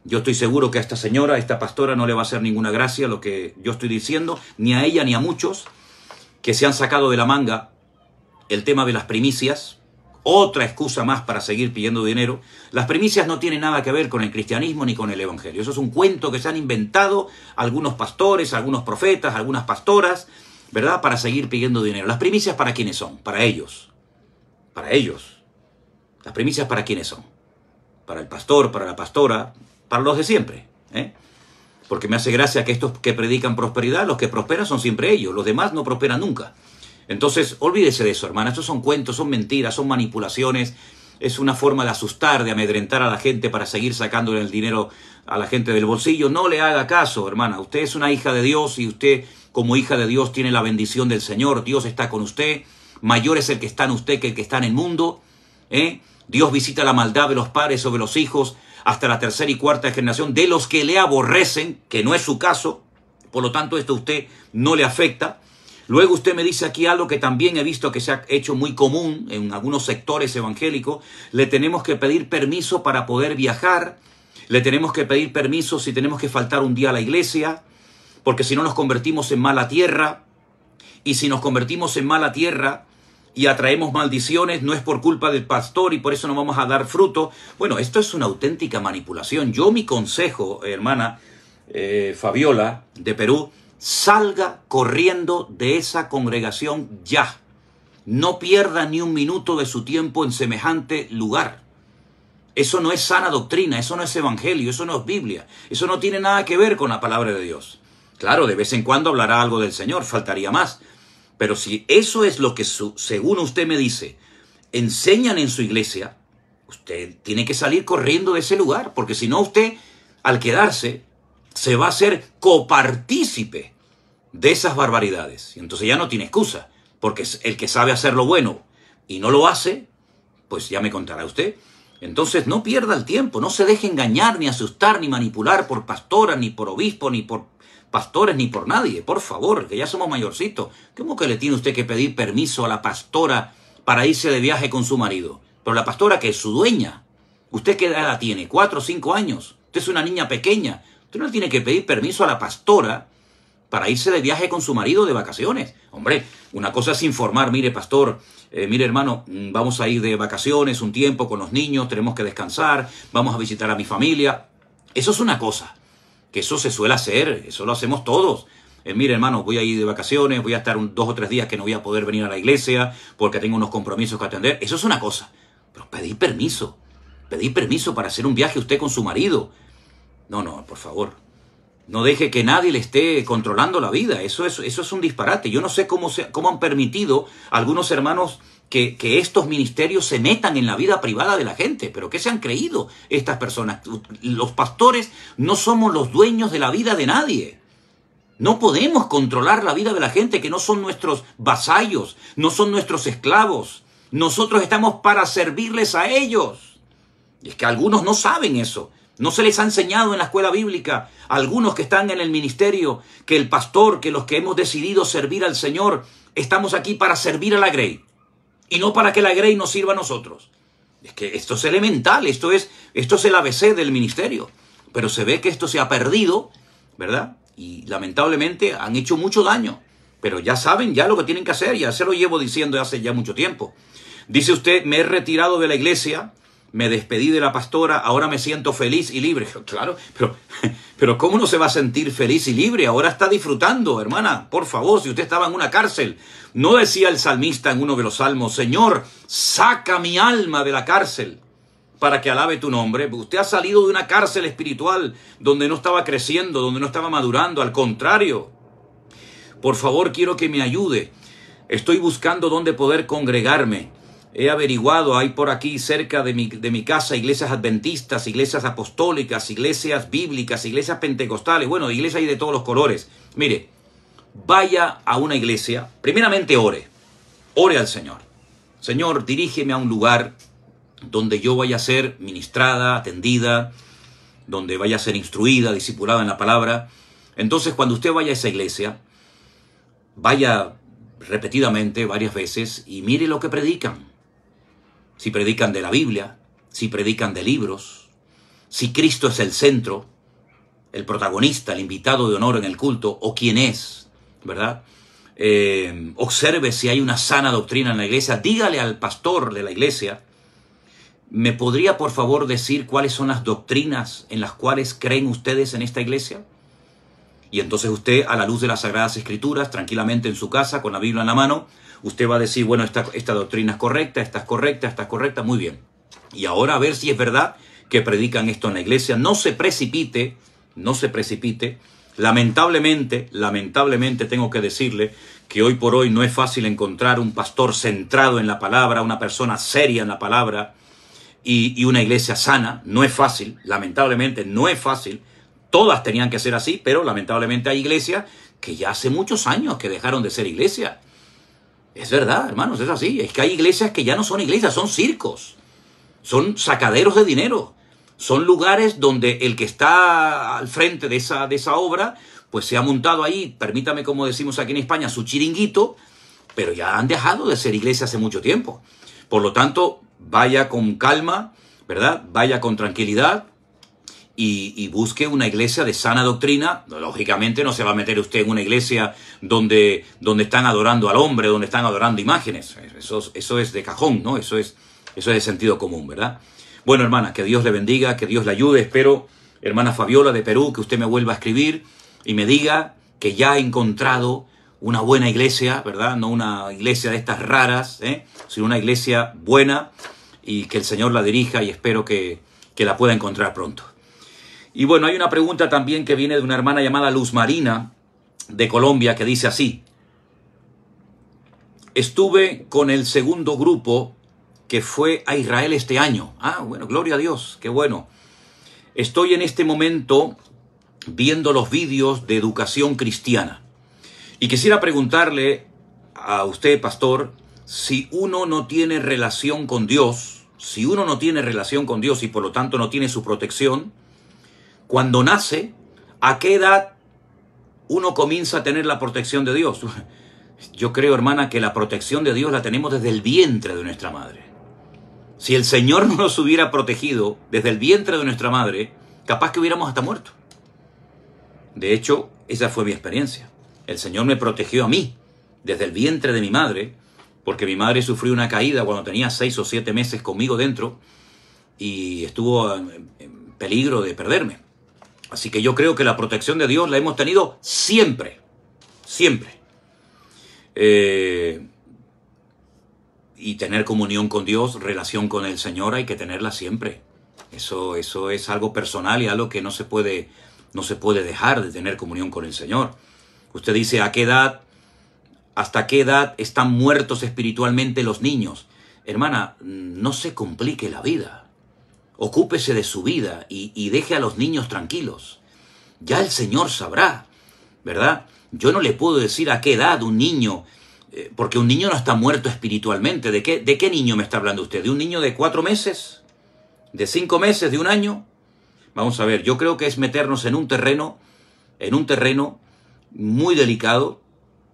[SPEAKER 1] Yo estoy seguro que a esta señora, a esta pastora, no le va a hacer ninguna gracia lo que yo estoy diciendo, ni a ella ni a muchos que se han sacado de la manga el tema de las primicias. Otra excusa más para seguir pidiendo dinero. Las primicias no tienen nada que ver con el cristianismo ni con el evangelio. Eso es un cuento que se han inventado algunos pastores, algunos profetas, algunas pastoras, ¿verdad? Para seguir pidiendo dinero. Las primicias para quiénes son? Para ellos. Para ellos. Las primicias para quiénes son? Para el pastor, para la pastora, para los de siempre. ¿eh? Porque me hace gracia que estos que predican prosperidad, los que prosperan son siempre ellos, los demás no prosperan nunca. Entonces, olvídese de eso, hermana. Estos son cuentos, son mentiras, son manipulaciones. Es una forma de asustar, de amedrentar a la gente para seguir sacándole el dinero a la gente del bolsillo. No le haga caso, hermana. Usted es una hija de Dios y usted, como hija de Dios, tiene la bendición del Señor. Dios está con usted. Mayor es el que está en usted que el que está en el mundo. ¿Eh? Dios visita la maldad de los padres sobre los hijos hasta la tercera y cuarta generación de los que le aborrecen, que no es su caso, por lo tanto esto a usted no le afecta. Luego usted me dice aquí algo que también he visto que se ha hecho muy común en algunos sectores evangélicos, le tenemos que pedir permiso para poder viajar, le tenemos que pedir permiso si tenemos que faltar un día a la iglesia, porque si no nos convertimos en mala tierra, y si nos convertimos en mala tierra, y atraemos maldiciones, no es por culpa del pastor y por eso no vamos a dar fruto. Bueno, esto es una auténtica manipulación. Yo mi consejo, hermana eh, Fabiola de Perú, salga corriendo de esa congregación ya. No pierda ni un minuto de su tiempo en semejante lugar. Eso no es sana doctrina, eso no es evangelio, eso no es Biblia, eso no tiene nada que ver con la palabra de Dios. Claro, de vez en cuando hablará algo del Señor, faltaría más, pero si eso es lo que, según usted me dice, enseñan en su iglesia, usted tiene que salir corriendo de ese lugar, porque si no usted, al quedarse, se va a ser copartícipe de esas barbaridades. Y entonces ya no tiene excusa, porque el que sabe hacer lo bueno y no lo hace, pues ya me contará usted. Entonces no pierda el tiempo, no se deje engañar, ni asustar, ni manipular por pastora, ni por obispo, ni por pastores ni por nadie, por favor, que ya somos mayorcitos. ¿Cómo que le tiene usted que pedir permiso a la pastora para irse de viaje con su marido? Pero la pastora que es su dueña, ¿usted que edad tiene? ¿Cuatro o cinco años? Usted es una niña pequeña. Usted no tiene que pedir permiso a la pastora para irse de viaje con su marido de vacaciones. Hombre, una cosa es informar, mire pastor, eh, mire hermano, mm, vamos a ir de vacaciones un tiempo con los niños, tenemos que descansar, vamos a visitar a mi familia. Eso es una cosa que eso se suele hacer, eso lo hacemos todos. Eh, mire, hermano, voy a ir de vacaciones, voy a estar dos o tres días que no voy a poder venir a la iglesia porque tengo unos compromisos que atender. Eso es una cosa. Pero pedí permiso. Pedí permiso para hacer un viaje usted con su marido. No, no, por favor. No deje que nadie le esté controlando la vida. Eso es, eso es un disparate. Yo no sé cómo, cómo han permitido algunos hermanos que, estos ministerios se metan en la vida privada de la gente. Pero ¿qué se han creído estas personas? Los pastores no somos los dueños de la vida de nadie. No podemos controlar la vida de la gente que no son nuestros vasallos, no son nuestros esclavos. Nosotros estamos para servirles a ellos. Y es que algunos no saben eso. No se les ha enseñado en la escuela bíblica, algunos que están en el ministerio, que el pastor, que los que hemos decidido servir al Señor, estamos aquí para servir a la grey y no para que la Grey nos sirva a nosotros. Es que esto es elemental, esto es, esto es el ABC del ministerio. Pero se ve que esto se ha perdido, ¿verdad? Y lamentablemente han hecho mucho daño. Pero ya saben, ya lo que tienen que hacer, ya se lo llevo diciendo hace ya mucho tiempo. Dice usted, me he retirado de la iglesia me despedí de la pastora, ahora me siento feliz y libre. Claro, pero, pero ¿cómo no se va a sentir feliz y libre? Ahora está disfrutando, hermana, por favor, si usted estaba en una cárcel. No decía el salmista en uno de los salmos, Señor, saca mi alma de la cárcel para que alabe tu nombre. Usted ha salido de una cárcel espiritual donde no estaba creciendo, donde no estaba madurando, al contrario. Por favor, quiero que me ayude. Estoy buscando dónde poder congregarme. He averiguado, hay por aquí cerca de mi, casa iglesias adventistas, iglesias apostólicas, iglesias bíblicas, iglesias pentecostales, bueno, iglesias de todos los colores. Mire, vaya a una iglesia, primeramente ore, ore al Señor. Señor, dirígeme a un lugar donde yo vaya a ser ministrada, atendida, donde vaya a ser instruida, discipulada en la palabra. Entonces, cuando usted vaya a esa iglesia, vaya repetidamente varias veces y mire lo que predican si predican de la Biblia, si predican de libros, si Cristo es el centro, el protagonista, el invitado de honor en el culto, o quién es, ¿verdad? Eh, observe si hay una sana doctrina en la iglesia, dígale al pastor de la iglesia, ¿me podría por favor decir cuáles son las doctrinas en las cuales creen ustedes en esta iglesia? Y entonces usted, a la luz de las Sagradas Escrituras, tranquilamente en su casa, con la Biblia en la mano, usted va a decir, bueno, esta, doctrina es correcta, esta es correcta, esta es correcta, muy bien. Y ahora a ver si es verdad que predican esto en la iglesia. No se precipite, no se precipite. Lamentablemente, lamentablemente tengo que decirle que hoy por hoy no es fácil encontrar un pastor centrado en la palabra, una persona seria en la palabra y, y, una iglesia sana. No es fácil, lamentablemente no es fácil. Todas tenían que ser así, pero lamentablemente hay iglesias que ya hace muchos años que dejaron de ser iglesias. Es verdad, hermanos, es así. Es que hay iglesias que ya no son iglesias, son circos. Son sacaderos de dinero. Son lugares donde el que está al frente de esa, de esa obra, pues se ha montado ahí, permítame como decimos aquí en España, su chiringuito, pero ya han dejado de ser iglesia hace mucho tiempo. Por lo tanto, vaya con calma, ¿verdad? Vaya con tranquilidad, y, busque una iglesia de sana doctrina. Lógicamente no se va a meter usted en una iglesia donde, donde están adorando al hombre, donde están adorando imágenes. Eso, eso es de cajón, ¿no? Eso es, eso es de sentido común, ¿verdad? Bueno, hermana, que Dios le bendiga, que Dios le ayude. Espero, hermana Fabiola de Perú, que usted me vuelva a escribir y me diga que ya ha encontrado una buena iglesia, ¿verdad? No una iglesia de estas raras, ¿eh? sino una iglesia buena y que el Señor la dirija y espero que la pueda encontrar pronto. Y bueno, hay una pregunta también que viene de una hermana llamada Luz Marina de Colombia que dice así. Estuve con el segundo grupo que fue a Israel este año. Ah, bueno, gloria a Dios, qué bueno. Estoy en este momento viendo los vídeos de educación cristiana. Y quisiera preguntarle a usted, pastor, si uno no tiene relación con Dios, si uno no tiene relación con Dios y por lo tanto no tiene su protección, cuando nace, ¿a qué edad uno comienza a tener la protección de Dios? Yo creo, hermana, que la protección de Dios la tenemos desde el vientre de nuestra madre. Si el Señor no nos hubiera protegido desde el vientre de nuestra madre, capaz que hubiéramos hasta muerto. De hecho, esa fue mi experiencia. El Señor me protegió a mí desde el vientre de mi madre, porque mi madre sufrió una caída cuando tenía seis o siete meses conmigo dentro y estuvo en peligro de perderme. Así que yo creo que la protección de Dios la hemos tenido siempre, siempre. Eh, y tener comunión con Dios, relación con el Señor, hay que tenerla siempre. Eso, eso es algo personal y algo que no se, puede, no se puede dejar de tener comunión con el Señor. Usted dice, ¿a qué edad, hasta qué edad están muertos espiritualmente los niños? Hermana, no se complique la vida ocúpese de su vida y, deje a los niños tranquilos. Ya el Señor sabrá, ¿verdad? Yo no le puedo decir a qué edad un niño, eh, porque un niño no está muerto espiritualmente. ¿De qué, ¿De qué niño me está hablando usted? ¿De un niño de cuatro meses? ¿De cinco meses? ¿De un año? Vamos a ver, yo creo que es meternos en un terreno, en un terreno muy delicado,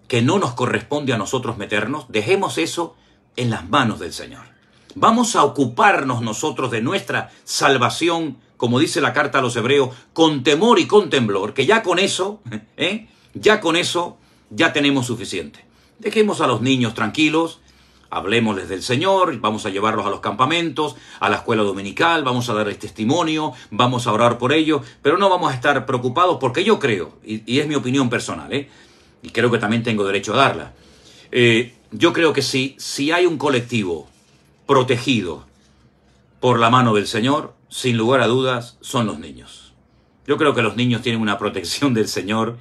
[SPEAKER 1] que no nos corresponde a nosotros meternos. Dejemos eso en las manos del Señor. Vamos a ocuparnos nosotros de nuestra salvación, como dice la carta a los hebreos, con temor y con temblor, que ya con eso, ¿eh? ya con eso, ya tenemos suficiente. Dejemos a los niños tranquilos, hablemosles del Señor, vamos a llevarlos a los campamentos, a la escuela dominical, vamos a darles testimonio, vamos a orar por ellos, pero no vamos a estar preocupados porque yo creo, y, es mi opinión personal, ¿eh? y creo que también tengo derecho a darla, eh, yo creo que si, si hay un colectivo, protegido por la mano del Señor, sin lugar a dudas, son los niños. Yo creo que los niños tienen una protección del Señor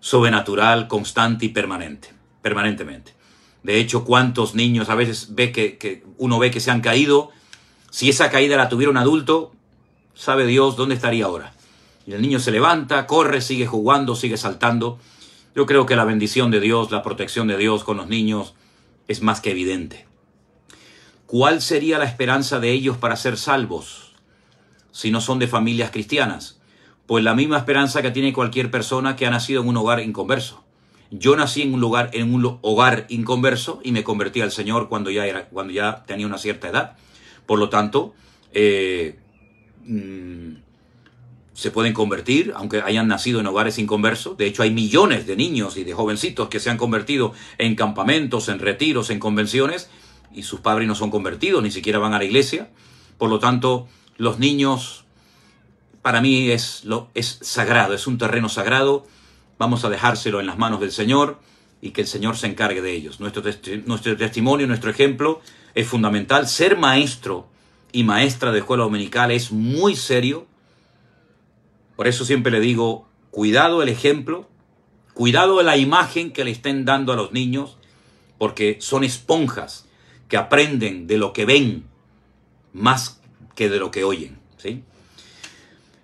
[SPEAKER 1] sobrenatural, constante y permanente, permanentemente. De hecho, cuántos niños a veces ve que, uno ve que se han caído. Si esa caída la tuviera un adulto, sabe Dios dónde estaría ahora. Y el niño se levanta, corre, sigue jugando, sigue saltando. Yo creo que la bendición de Dios, la protección de Dios con los niños es más que evidente. ¿Cuál sería la esperanza de ellos para ser salvos si no son de familias cristianas? Pues la misma esperanza que tiene cualquier persona que ha nacido en un hogar inconverso. Yo nací en un hogar inconverso y me convertí al Señor cuando ya tenía una cierta edad. Por lo tanto, eh, mm, se pueden convertir, aunque hayan nacido en hogares inconversos. De hecho, hay millones de niños y de jovencitos que se han convertido en campamentos, en retiros, en convenciones y sus padres no son convertidos, ni siquiera van a la iglesia. Por lo tanto, los niños, para mí es, lo, es sagrado, es un terreno sagrado. Vamos a dejárselo en las manos del Señor y que el Señor se encargue de ellos. Nuestro, nuestro testimonio, nuestro ejemplo es fundamental. Ser maestro y maestra de escuela dominical es muy serio. Por eso siempre le digo, cuidado el ejemplo, cuidado la imagen que le estén dando a los niños, porque son esponjas que aprenden de lo que ven más que de lo que oyen. ¿sí?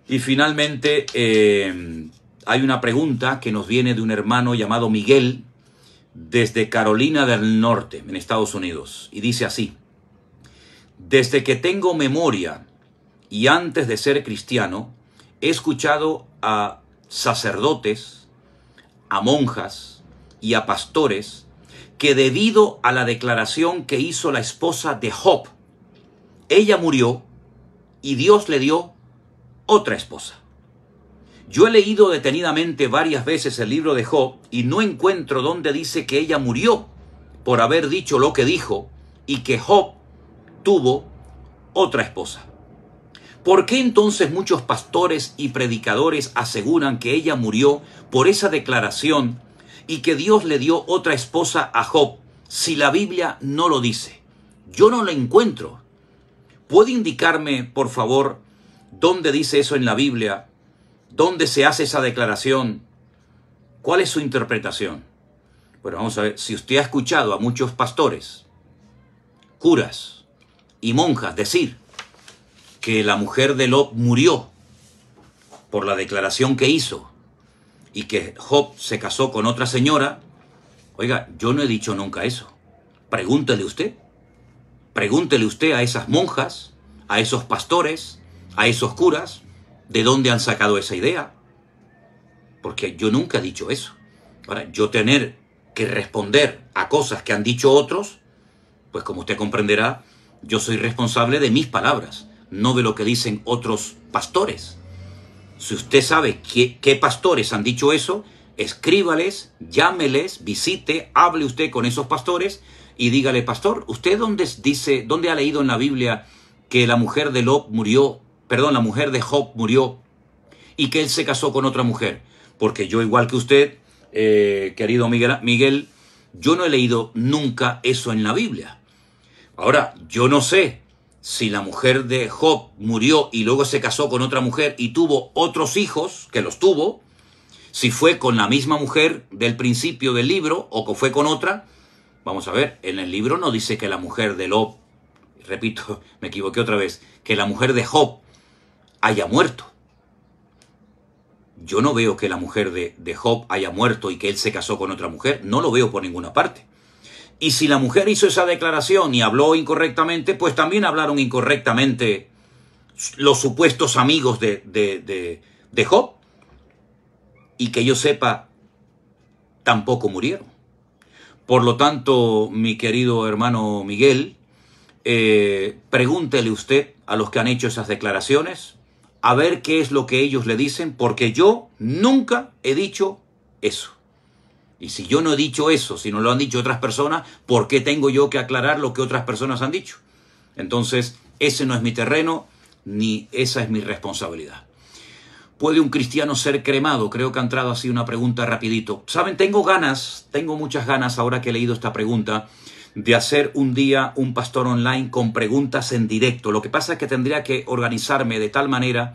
[SPEAKER 1] Y finalmente eh, hay una pregunta que nos viene de un hermano llamado Miguel desde Carolina del Norte, en Estados Unidos, y dice así, desde que tengo memoria y antes de ser cristiano, he escuchado a sacerdotes, a monjas y a pastores que debido a la declaración que hizo la esposa de Job, ella murió y Dios le dio otra esposa. Yo he leído detenidamente varias veces el libro de Job y no encuentro donde dice que ella murió por haber dicho lo que dijo y que Job tuvo otra esposa. ¿Por qué entonces muchos pastores y predicadores aseguran que ella murió por esa declaración y que Dios le dio otra esposa a Job, si la Biblia no lo dice? Yo no la encuentro. ¿Puede indicarme, por favor, dónde dice eso en la Biblia? ¿Dónde se hace esa declaración? ¿Cuál es su interpretación? Bueno, vamos a ver, si usted ha escuchado a muchos pastores, curas y monjas decir que la mujer de Lob murió por la declaración que hizo, y que Job se casó con otra señora, oiga, yo no he dicho nunca eso. Pregúntele usted. Pregúntele usted a esas monjas, a esos pastores, a esos curas, de dónde han sacado esa idea. Porque yo nunca he dicho eso. Ahora, yo tener que responder a cosas que han dicho otros, pues como usted comprenderá, yo soy responsable de mis palabras, no de lo que dicen otros pastores. Si usted sabe qué, pastores han dicho eso, escríbales, llámeles, visite, hable usted con esos pastores y dígale, pastor, ¿usted dónde dice, dónde ha leído en la Biblia que la mujer de murió, perdón, la mujer de Job murió y que él se casó con otra mujer? Porque yo, igual que usted, eh, querido Miguel, Miguel, yo no he leído nunca eso en la Biblia. Ahora, yo no sé si la mujer de Job murió y luego se casó con otra mujer y tuvo otros hijos, que los tuvo, si fue con la misma mujer del principio del libro o que fue con otra, vamos a ver, en el libro no dice que la mujer de Job, repito, me equivoqué otra vez, que la mujer de Job haya muerto. Yo no veo que la mujer de, de Job haya muerto y que él se casó con otra mujer, no lo veo por ninguna parte. Y si la mujer hizo esa declaración y habló incorrectamente, pues también hablaron incorrectamente los supuestos amigos de, de, de, de Job. Y que yo sepa, tampoco murieron. Por lo tanto, mi querido hermano Miguel, eh, pregúntele usted a los que han hecho esas declaraciones, a ver qué es lo que ellos le dicen, porque yo nunca he dicho eso. Y si yo no he dicho eso, si no lo han dicho otras personas, ¿por qué tengo yo que aclarar lo que otras personas han dicho? Entonces, ese no es mi terreno, ni esa es mi responsabilidad. ¿Puede un cristiano ser cremado? Creo que ha entrado así una pregunta rapidito. Saben, tengo ganas, tengo muchas ganas ahora que he leído esta pregunta de hacer un día un pastor online con preguntas en directo. Lo que pasa es que tendría que organizarme de tal manera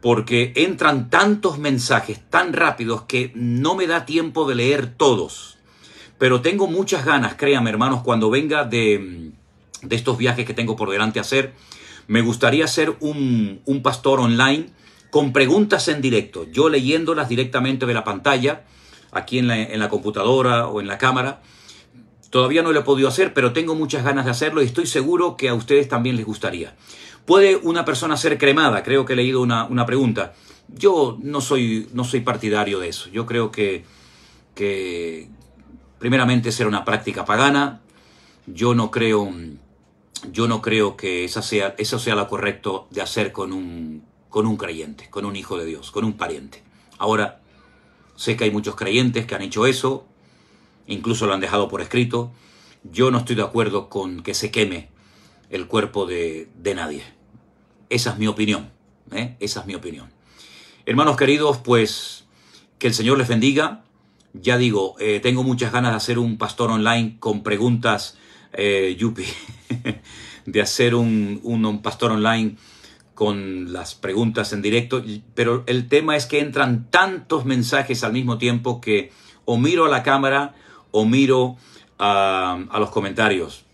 [SPEAKER 1] porque entran tantos mensajes tan rápidos que no me da tiempo de leer todos. Pero tengo muchas ganas, créanme hermanos, cuando venga de, estos viajes que tengo por delante hacer, me gustaría ser un, pastor online con preguntas en directo, yo leyéndolas directamente de la pantalla, aquí en la, en la computadora o en la cámara. Todavía no lo he podido hacer, pero tengo muchas ganas de hacerlo y estoy seguro que a ustedes también les gustaría. ¿Puede una persona ser cremada? Creo que he leído una, pregunta. Yo no soy, no soy partidario de eso. Yo creo que, primeramente será una práctica pagana. Yo no creo, yo no creo que esa sea, eso sea lo correcto de hacer con un, con un creyente, con un hijo de Dios, con un pariente. Ahora, sé que hay muchos creyentes que han hecho eso, incluso lo han dejado por escrito. Yo no estoy de acuerdo con que se queme el cuerpo de, de nadie. Esa es mi opinión. ¿eh? Esa es mi opinión. Hermanos queridos, pues que el Señor les bendiga. Ya digo, eh, tengo muchas ganas de hacer un pastor online con preguntas, eh, yupi, de hacer un, pastor online con las preguntas en directo, pero el tema es que entran tantos mensajes al mismo tiempo que o miro a la cámara o miro a los comentarios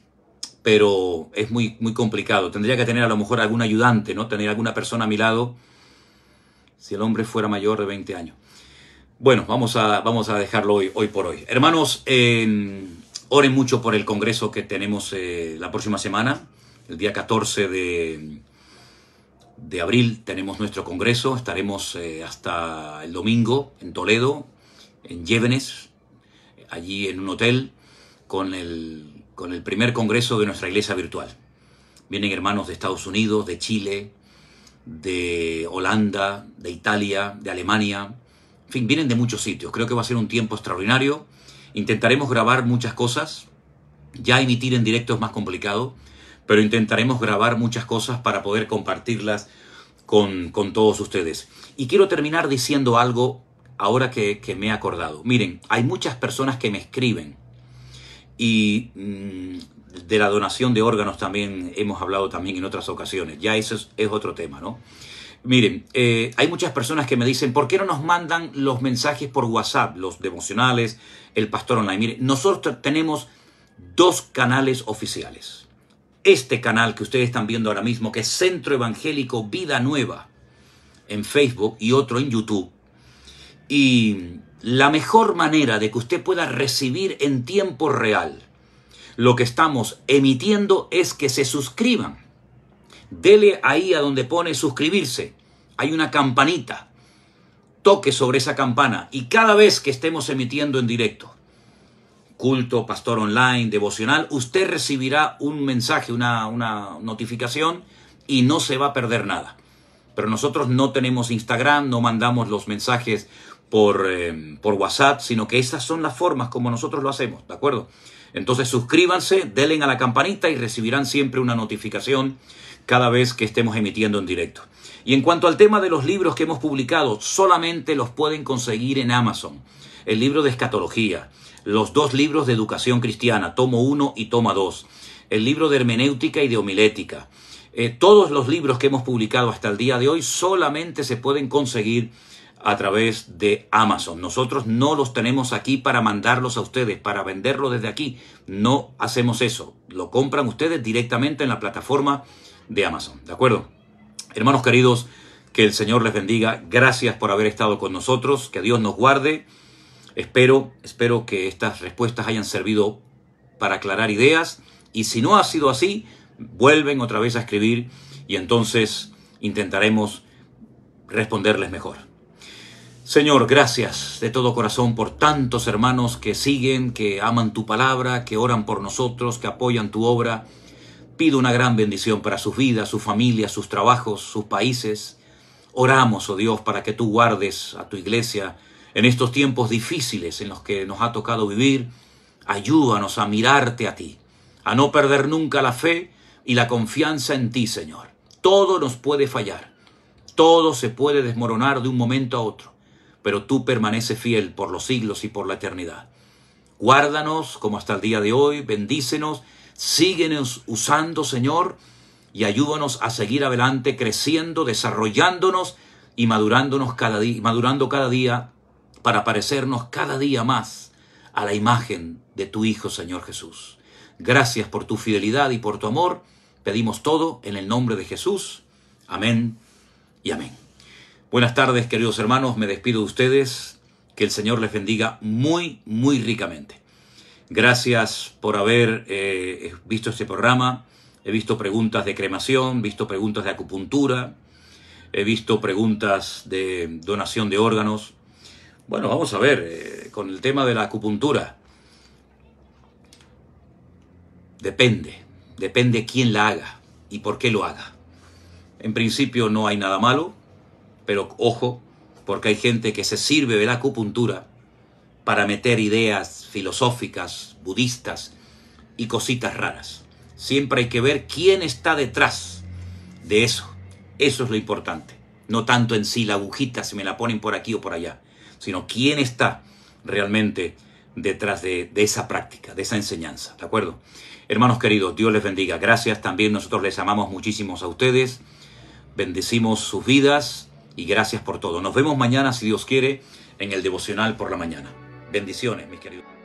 [SPEAKER 1] pero es muy, muy complicado. Tendría que tener a lo mejor algún ayudante, ¿no? Tener alguna persona a mi lado si el hombre fuera mayor de 20 años. Bueno, vamos a, vamos a dejarlo hoy, por hoy. Hermanos, em, oren mucho por el congreso que tenemos eh, la próxima semana, el día 14 de, de abril tenemos nuestro congreso, estaremos eh, hasta el domingo en Toledo, en Llévenes, allí en un hotel, con el con el primer congreso de nuestra iglesia virtual. Vienen hermanos de Estados Unidos, de Chile, de Holanda, de Italia, de Alemania. En fin, vienen de muchos sitios. Creo que va a ser un tiempo extraordinario. Intentaremos grabar muchas cosas. Ya emitir en directo es más complicado, pero intentaremos grabar muchas cosas para poder compartirlas con, todos ustedes. Y quiero terminar diciendo algo ahora que me he acordado. Miren, hay muchas personas que me escriben y mm, de la donación de órganos también hemos hablado también en otras ocasiones. Ya eso es, otro tema, ¿no? Miren, eh, hay muchas personas que me dicen, ¿por qué no nos mandan los mensajes por WhatsApp, los devocionales, el pastor online? Miren, nosotros tenemos dos canales oficiales. Este canal que ustedes están viendo ahora mismo, que es Centro Evangélico Vida Nueva, en Facebook y otro en YouTube. Y la mejor manera de que usted pueda recibir en tiempo real lo que estamos emitiendo es que se suscriban. Dele ahí a donde pone suscribirse. Hay una campanita. Toque sobre esa campana y cada vez que estemos emitiendo en directo, culto, pastor online, devocional, usted recibirá un mensaje, una, una notificación y no se va a perder nada. Pero nosotros no tenemos Instagram, no mandamos los mensajes eh, por, WhatsApp, sino que esas son las formas como nosotros lo hacemos, ¿de acuerdo? Entonces suscríbanse, denle a la campanita y recibirán siempre una notificación cada vez que estemos emitiendo en directo. Y en cuanto al tema de los libros que hemos publicado, solamente los pueden conseguir en Amazon. El libro de escatología, los dos libros de educación cristiana, tomo 1 y toma 2, el libro de hermenéutica y de homilética. Eh, todos los libros que hemos publicado hasta el día de hoy solamente se pueden conseguir a través de Amazon. Nosotros no los tenemos aquí para mandarlos a ustedes, para venderlos desde aquí. No hacemos eso. Lo compran ustedes directamente en la plataforma de Amazon. ¿De acuerdo? Hermanos queridos, que el Señor les bendiga. Gracias por haber estado con nosotros. Que Dios nos guarde. Espero, espero que estas respuestas hayan servido para aclarar ideas. Y si no ha sido así, vuelven otra vez a escribir y entonces intentaremos responderles mejor. Señor, gracias de todo corazón por tantos hermanos que siguen, que aman tu palabra, que oran por nosotros, que apoyan tu obra. Pido una gran bendición para sus vidas, sus familias, sus trabajos, sus países. Oramos, oh Dios, para que tú guardes a tu iglesia en estos tiempos difíciles en los que nos ha tocado vivir. Ayúdanos a mirarte a ti, a no perder nunca la fe y la confianza en ti, Señor. Todo nos puede fallar, todo se puede desmoronar de un momento a otro pero tú permaneces fiel por los siglos y por la eternidad. Guárdanos como hasta el día de hoy, bendícenos, síguenos usando, Señor, y ayúdanos a seguir adelante, creciendo, desarrollándonos y madurándonos cada día, madurando cada día para parecernos cada día más a la imagen de tu Hijo, Señor Jesús. Gracias por tu fidelidad y por tu amor. Pedimos todo en el nombre de Jesús. Amén y amén. Buenas tardes, queridos hermanos, me despido de ustedes. Que el Señor les bendiga muy, muy ricamente. Gracias por haber eh, visto este programa. He visto preguntas de cremación, visto preguntas de acupuntura, he visto preguntas de donación de órganos. Bueno, vamos a ver, eh, con el tema de la acupuntura. Depende, depende quién la haga y por qué lo haga. En principio no hay nada malo, pero ojo, porque hay gente que se sirve de la acupuntura para meter ideas filosóficas, budistas y cositas raras. Siempre hay que ver quién está detrás de eso. Eso es lo importante. No tanto en sí la agujita, si me la ponen por aquí o por allá, sino quién está realmente detrás de, esa práctica, de esa enseñanza. ¿De acuerdo? Hermanos queridos, Dios les bendiga. Gracias también. Nosotros les amamos muchísimos a ustedes. Bendecimos sus vidas y gracias por todo. Nos vemos mañana, si Dios quiere, en el devocional por la mañana. Bendiciones, mis queridos.